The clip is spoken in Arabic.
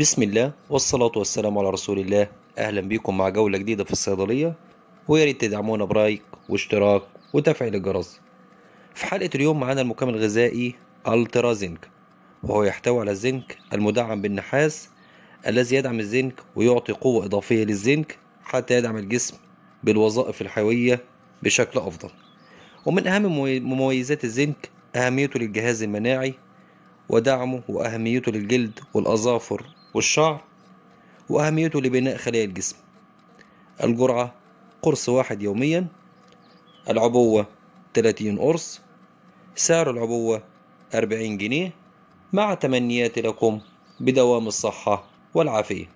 بسم الله والصلاة والسلام على رسول الله أهلا بيكم مع جولة جديدة في الصيدلية وياريت تدعمونا برايك واشتراك وتفعيل الجرس في حلقة اليوم معانا المكمل الغذائي الترا زنك وهو يحتوي على الزنك المدعم بالنحاس الذي يدعم الزنك ويعطي قوة إضافية للزنك حتى يدعم الجسم بالوظائف الحيوية بشكل أفضل ومن أهم مميزات الزنك أهميته للجهاز المناعي ودعمه وأهميته للجلد والأظافر والشعر وأهميته لبناء خلايا الجسم الجرعة قرص واحد يوميا العبوة 30 قرص سعر العبوة 40 جنيه مع تمنياتي لكم بدوام الصحة والعافية